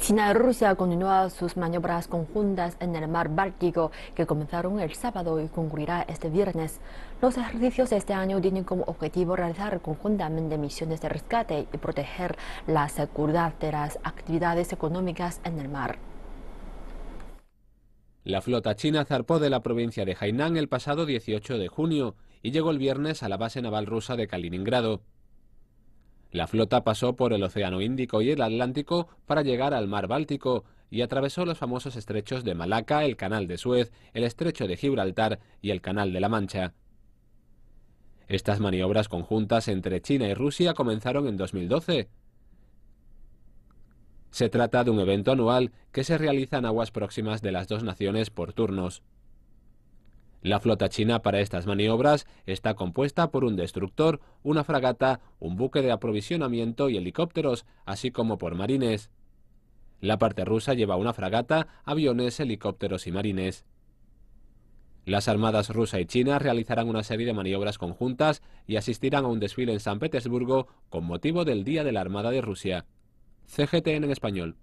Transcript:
China y Rusia continúan sus maniobras conjuntas en el mar Báltico, que comenzaron el sábado y concluirá este viernes. Los ejercicios de este año tienen como objetivo realizar conjuntamente misiones de rescate y proteger la seguridad de las actividades económicas en el mar. La flota china zarpó de la provincia de Hainan el pasado 18 de junio y llegó el viernes a la base naval rusa de Kaliningrado. La flota pasó por el Océano Índico y el Atlántico para llegar al Mar Báltico y atravesó los famosos estrechos de Malaca, el Canal de Suez, el Estrecho de Gibraltar y el Canal de la Mancha. Estas maniobras conjuntas entre China y Rusia comenzaron en 2012. Se trata de un evento anual que se realiza en aguas próximas de las dos naciones por turnos. La flota china para estas maniobras está compuesta por un destructor, una fragata, un buque de aprovisionamiento y helicópteros, así como por marines. La parte rusa lleva una fragata, aviones, helicópteros y marines. Las armadas rusa y china realizarán una serie de maniobras conjuntas y asistirán a un desfile en San Petersburgo con motivo del Día de la Armada de Rusia. CGTN en español.